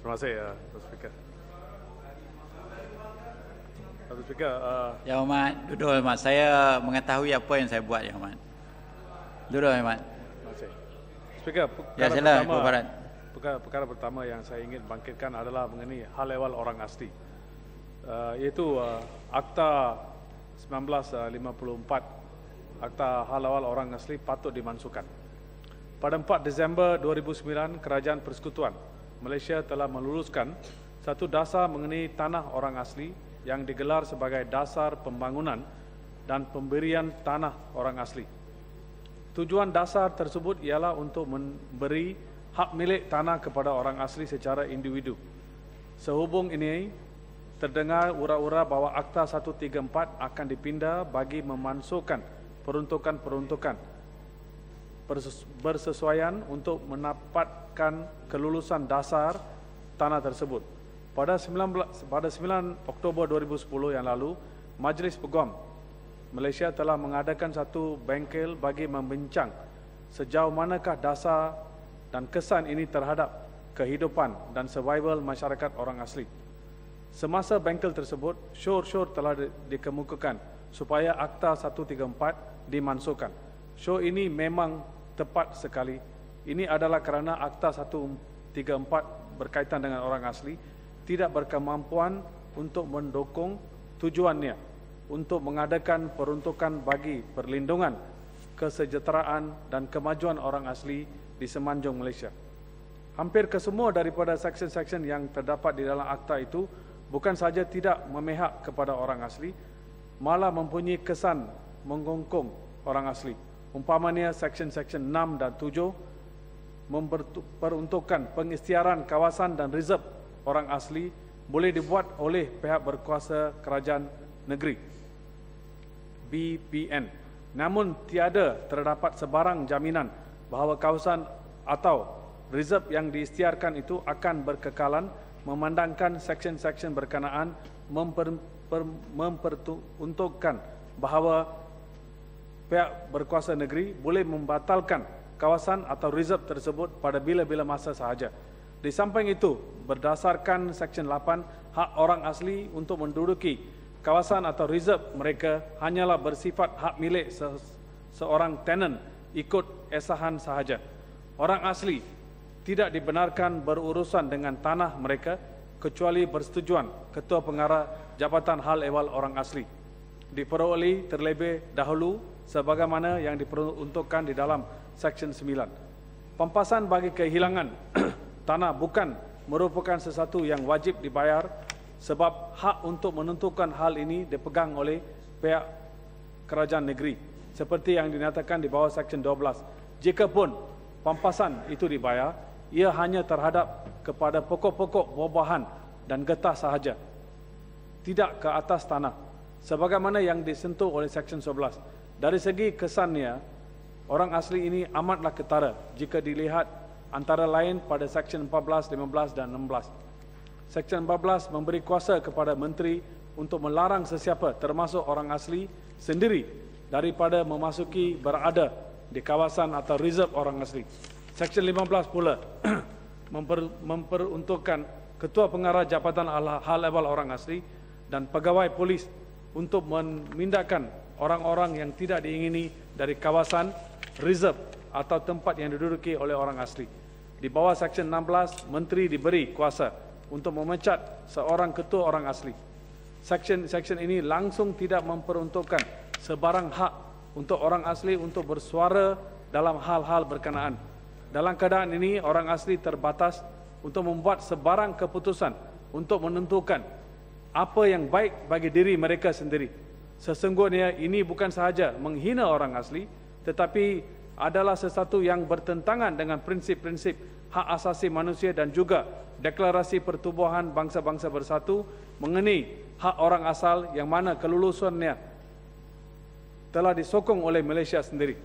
Terima kasih, ya, Tuan Speaker. Tuan Speaker, uh... Yang Umat, duduk Umat. Saya mengetahui apa yang saya buat, Yang Umat. Duduk Umat. Speaker, ya, perkara, ya, sila, pertama, perkara, perkara pertama yang saya ingin bangkitkan adalah mengenai hal ehwal orang asli. Uh, iaitu uh, Akta 1954, uh, Akta Hal Ehwal Orang Asli patut dimansuhkan. Pada 4 Disember 2009, Kerajaan Persekutuan Malaysia telah meluluskan satu dasar mengenai tanah orang asli yang digelar sebagai dasar pembangunan dan pemberian tanah orang asli. Tujuan dasar tersebut ialah untuk memberi hak milik tanah kepada orang asli secara individu. Sehubung ini, terdengar ura-ura bahawa Akta 134 akan dipindah bagi memansuhkan peruntukan-peruntukan bersesuaian untuk mendapatkan kelulusan dasar tanah tersebut. Pada 19 pada 9 Oktober 2010 yang lalu, Majlis Peguam Malaysia telah mengadakan satu bengkel bagi membincang sejauh manakah dasar dan kesan ini terhadap kehidupan dan survival masyarakat orang asli. Semasa bengkel tersebut, syur-syur telah di- dikemukakan supaya Akta 134 dimansuhkan. Show ini memang tepat sekali. Ini adalah kerana Akta 134 berkaitan dengan orang asli tidak berkemampuan untuk mendukung tujuannya untuk mengadakan peruntukan bagi perlindungan, kesejahteraan dan kemajuan orang asli di semenanjung Malaysia. Hampir kesemua daripada seksyen-seksyen yang terdapat di dalam akta itu bukan sahaja tidak memihak kepada orang asli, malah mempunyai kesan mengongkong orang asli umpamanya seksyen-seksyen 6 dan 7 memperuntukkan pengistiaran kawasan dan reserve orang asli boleh dibuat oleh pihak berkuasa kerajaan negeri BPN namun tiada terdapat sebarang jaminan bahawa kawasan atau reserve yang diistiarkan itu akan berkekalan memandangkan seksyen-seksyen berkenaan memper, memper, memperuntukkan bahawa pihak berkuasa negeri boleh membatalkan kawasan atau reserve tersebut pada bila-bila masa sahaja. Di samping itu, berdasarkan Seksyen 8, hak orang asli untuk menduduki kawasan atau reserve mereka hanyalah bersifat hak milik se seorang tenant ikut esahan sahaja. Orang asli tidak dibenarkan berurusan dengan tanah mereka kecuali persetujuan Ketua Pengarah Jabatan Hal Ehwal Orang Asli diperoleh terlebih dahulu sebagaimana yang diperuntukkan di dalam Seksyen 9. Pampasan bagi kehilangan tanah bukan merupakan sesuatu yang wajib dibayar sebab hak untuk menentukan hal ini dipegang oleh pihak kerajaan negeri seperti yang dinyatakan di bawah Seksyen 12. Jika pun pampasan itu dibayar, ia hanya terhadap kepada pokok-pokok buah-buahan dan getah sahaja, tidak ke atas tanah sebagaimana yang disentuh oleh Seksyen 11. Dari segi kesannya, orang asli ini amatlah ketara jika dilihat antara lain pada Seksyen 14, 15 dan 16. Seksyen 14 memberi kuasa kepada Menteri untuk melarang sesiapa termasuk orang asli sendiri daripada memasuki berada di kawasan atau reserve orang asli. Seksyen 15 pula memper, memperuntukkan Ketua Pengarah Jabatan Hal Ehwal Orang Asli dan pegawai polis untuk memindahkan orang-orang yang tidak diingini dari kawasan reserve atau tempat yang diduduki oleh orang asli. Di bawah Seksyen 16, Menteri diberi kuasa untuk memecat seorang ketua orang asli. Seksyen-seksyen ini langsung tidak memperuntukkan sebarang hak untuk orang asli untuk bersuara dalam hal-hal berkenaan. Dalam keadaan ini, orang asli terbatas untuk membuat sebarang keputusan untuk menentukan apa yang baik bagi diri mereka sendiri. Sesungguhnya ini bukan sahaja menghina orang asli tetapi adalah sesuatu yang bertentangan dengan prinsip-prinsip hak asasi manusia dan juga deklarasi pertubuhan bangsa-bangsa bersatu mengenai hak orang asal yang mana kelulusannya telah disokong oleh Malaysia sendiri.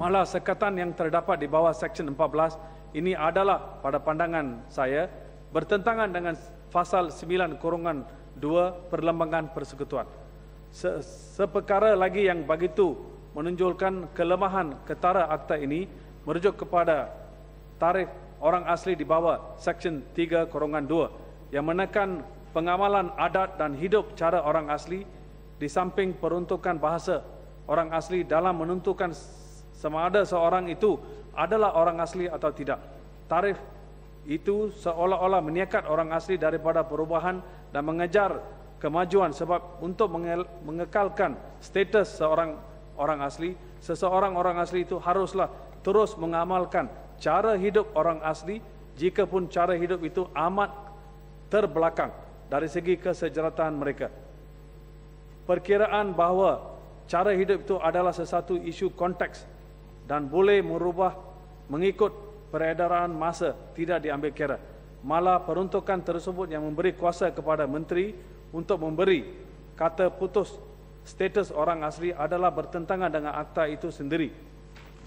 Malah sekatan yang terdapat di bawah Seksyen 14 ini adalah pada pandangan saya bertentangan dengan fasal 9 Korongan 2 Perlembangan persekutuan. Se Seperkara lagi yang begitu menunjukkan kelemahan ketara akta ini merujuk kepada tarif orang asli di bawah Seksyen 3 Korongan 2 yang menekan pengamalan adat dan hidup cara orang asli di samping peruntukan bahasa orang asli dalam menentukan sama ada seorang itu adalah orang asli atau tidak. Tarif itu seolah-olah meniakat orang asli daripada perubahan dan mengejar kemajuan sebab untuk mengekalkan status seorang orang asli seseorang orang asli itu haruslah terus mengamalkan cara hidup orang asli jika pun cara hidup itu amat terbelakang dari segi kesejahteraan mereka perkiraan bahawa cara hidup itu adalah sesuatu isu konteks dan boleh merubah mengikut peredaran masa tidak diambil kira. Malah peruntukan tersebut yang memberi kuasa kepada menteri untuk memberi kata putus status orang asli adalah bertentangan dengan akta itu sendiri.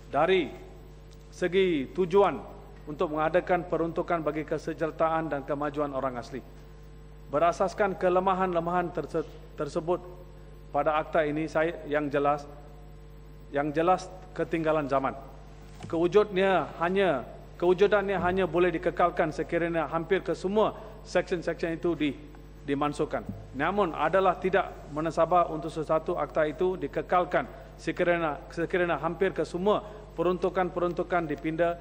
Dari segi tujuan untuk mengadakan peruntukan bagi kesejahteraan dan kemajuan orang asli. Berasaskan kelemahan-lemahan terse tersebut pada akta ini saya yang jelas yang jelas ketinggalan zaman. Kewujudnya hanya kewujudan ini hanya boleh dikekalkan sekiranya hampir ke semua seksyen-seksyen itu di dimansuhkan. Namun adalah tidak menasabah untuk sesuatu akta itu dikekalkan sekiranya sekiranya hampir ke semua peruntukan-peruntukan dipindah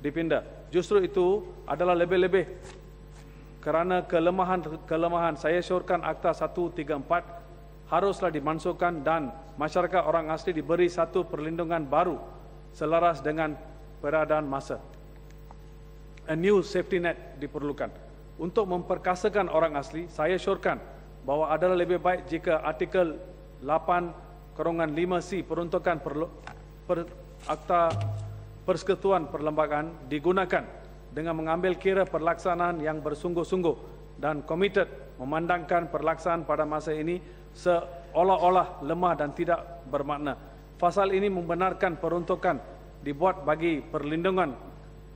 dipindah. Justru itu adalah lebih-lebih kerana kelemahan-kelemahan saya syorkan akta 134 haruslah dimansuhkan dan masyarakat orang asli diberi satu perlindungan baru selaras dengan peradaban masa a new safety net diperlukan. Untuk memperkasakan orang asli, saya syorkan bahawa adalah lebih baik jika artikel 8 kerongan 5C peruntukan perlu, per, akta persekutuan perlembagaan digunakan dengan mengambil kira perlaksanaan yang bersungguh-sungguh dan komited memandangkan perlaksanaan pada masa ini seolah-olah lemah dan tidak bermakna. Pasal ini membenarkan peruntukan dibuat bagi perlindungan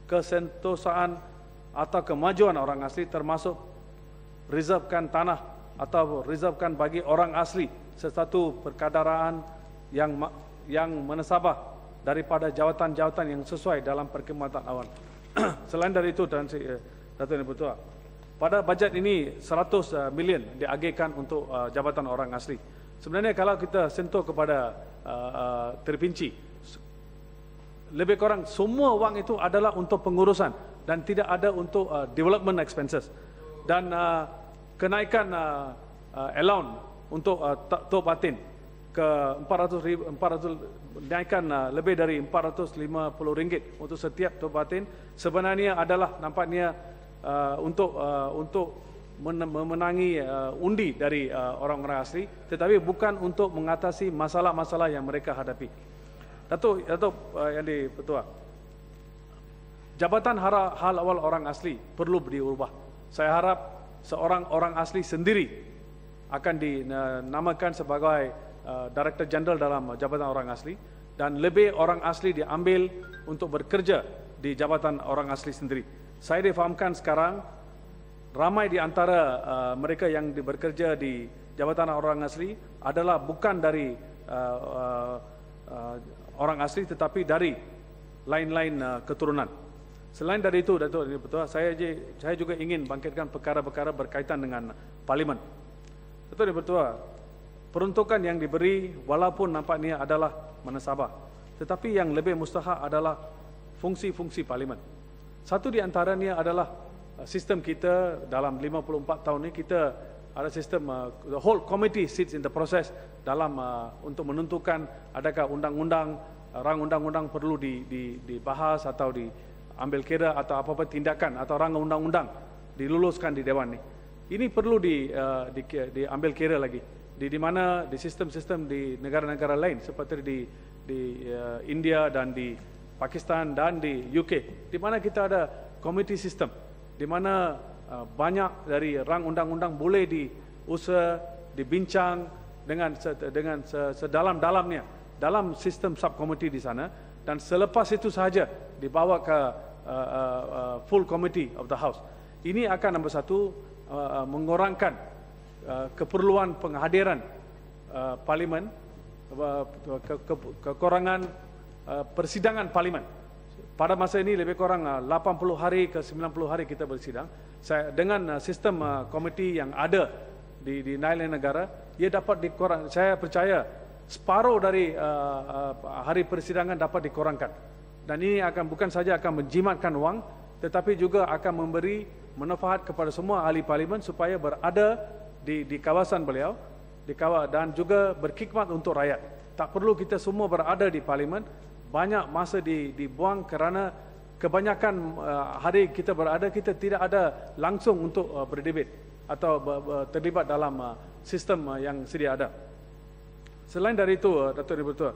kesentosaan atau kemajuan orang asli termasuk rezervkan tanah atau rezervkan bagi orang asli sesuatu perkadaraan yang yang menesabah daripada jawatan-jawatan yang sesuai dalam perkhidmatan awam. Selain dari itu dan Sri eh, Datuk Yang Pertua, pada bajet ini 100 eh, million diagihkan untuk eh, jabatan orang asli. Sebenarnya kalau kita sentuh kepada terpinci lebih kurang semua wang itu adalah untuk pengurusan dan tidak ada untuk uh, development expenses dan uh, kenaikan uh, uh, allowance untuk uh, top batin ke 400 400 naikkan uh, lebih dari 450 ringgit untuk setiap top batin sebenarnya adalah nampaknya uh, untuk uh, untuk memenangi uh, undi dari uh, orang-orang uh, asli tetapi bukan untuk mengatasi masalah-masalah yang mereka hadapi Datuk, Datuk uh, yang di Petua. Jabatan hara, hal awal orang asli perlu diubah. Saya harap seorang orang asli sendiri akan dinamakan sebagai uh, Director General dalam Jabatan Orang Asli dan lebih orang asli diambil untuk bekerja di Jabatan Orang Asli sendiri. Saya difahamkan sekarang ramai di antara uh, mereka yang bekerja di Jabatan Orang Asli adalah bukan dari uh, uh, orang asli tetapi dari lain-lain uh, keturunan. Selain dari itu, Datuk Dini Petua, saya, saya juga ingin bangkitkan perkara-perkara berkaitan dengan Parlimen. Datuk Dini Petua, peruntukan yang diberi walaupun nampaknya adalah menasabah, tetapi yang lebih mustahak adalah fungsi-fungsi Parlimen. Satu di antaranya adalah uh, sistem kita dalam 54 tahun ini kita ada sistem uh, the whole committee sits in the process dalam uh, untuk menentukan adakah undang-undang uh, rang undang-undang perlu di, di, dibahas atau diambil kira atau apa-apa tindakan atau rang undang-undang diluluskan di dewan ni. Ini perlu di, uh, di, diambil kira lagi di, di mana di sistem-sistem di negara-negara lain seperti di, di uh, India dan di Pakistan dan di UK di mana kita ada committee system di mana Uh, banyak dari rang undang-undang boleh diusah, dibincang dengan dengan sedalam-dalamnya dalam sistem subcommittee di sana dan selepas itu sahaja dibawa ke uh, uh, uh, full committee of the house. Ini akan nombor satu uh, uh mengurangkan uh, keperluan penghadiran uh, parlimen uh, ke, ke, kekurangan uh, persidangan parlimen. Pada masa ini lebih kurang 80 hari ke 90 hari kita bersidang saya dengan uh, sistem uh, komiti yang ada di di lain negara ia dapat dikurang saya percaya separuh dari uh, uh, hari persidangan dapat dikurangkan dan ini akan bukan saja akan menjimatkan wang tetapi juga akan memberi manfaat kepada semua ahli parlimen supaya berada di di kawasan beliau di kawasan dan juga berkhidmat untuk rakyat tak perlu kita semua berada di parlimen banyak masa di dibuang kerana kebanyakan uh, hari kita berada kita tidak ada langsung untuk uh, berdebat atau terlibat dalam uh, sistem yang sedia ada. Selain dari itu, Datuk Ibu Tua,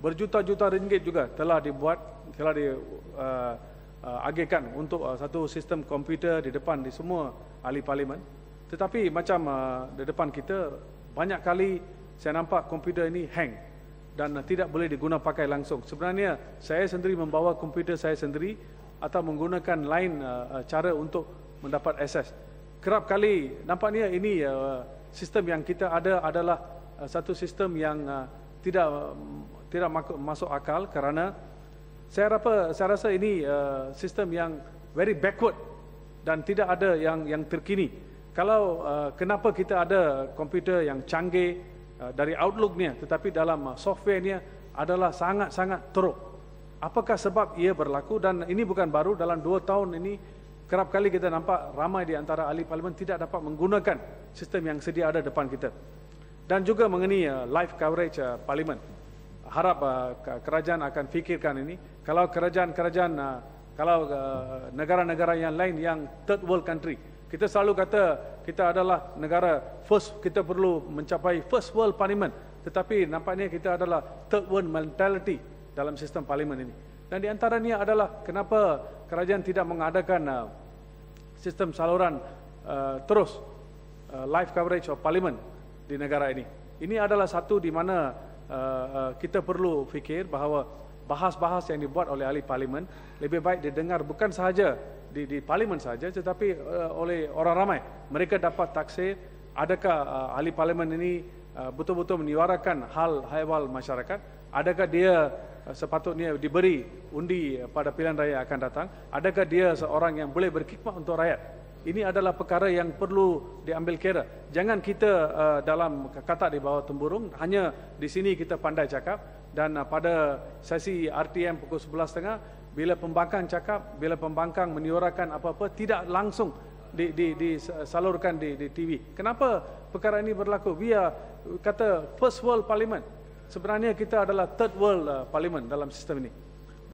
berjuta-juta ringgit juga telah dibuat, telah diagihkan untuk satu sistem komputer di depan di semua ahli parlimen. Tetapi macam di depan kita, banyak kali saya nampak komputer ini hang dan tidak boleh diguna pakai langsung. Sebenarnya saya sendiri membawa komputer saya sendiri atau menggunakan lain uh, uh, cara untuk mendapat akses. Kerap kali nampaknya ini uh, sistem yang kita ada adalah uh, satu sistem yang tidak mm, tidak masuk akal kerana saya rasa saya rasa ini sistem yang very backward dan tidak ada yang yang terkini. Kalau kenapa kita ada komputer yang canggih Eh, dari outlooknya tetapi dalam eh, softwarenya adalah sangat-sangat teruk. Apakah sebab ia berlaku dan ini bukan baru dalam dua tahun ini kerap kali kita nampak ramai di antara ahli parlimen tidak dapat menggunakan sistem yang sedia ada depan kita. Dan juga mengenai eh, live coverage parlimen. Harap kerajaan akan fikirkan ini. Kalau kerajaan-kerajaan kalau negara-negara yang lain yang third world country kita selalu kata kita adalah negara first kita perlu mencapai first world parliament tetapi nampaknya kita adalah third world mentality dalam sistem parlimen ini. Dan di antaranya adalah kenapa kerajaan tidak mengadakan uh, sistem saluran uh, terus uh, live coverage of parliament di negara ini. Ini adalah satu di mana uh, uh, kita perlu fikir bahawa bahas-bahas yang dibuat oleh ahli parlimen lebih baik didengar bukan sahaja di, di parlimen saja tetapi uh, oleh orang ramai mereka dapat taksir adakah uh, ahli parlimen ini eh, betul-betul uh, menyuarakan hal haiwal masyarakat adakah dia uh, sepatutnya diberi undi pada pilihan raya akan datang adakah dia seorang yang boleh berkhidmat untuk rakyat ini adalah perkara yang perlu diambil kira jangan kita uh, dalam kata di bawah temburung hanya di sini kita pandai cakap dan pada sesi RTM pukul 11.30 bila pembangkang cakap bila pembangkang menyuarakan apa-apa tidak langsung di, di, disalurkan di, di TV kenapa perkara ini berlaku via kata first world parliament sebenarnya kita adalah third world uh, parliament dalam sistem ini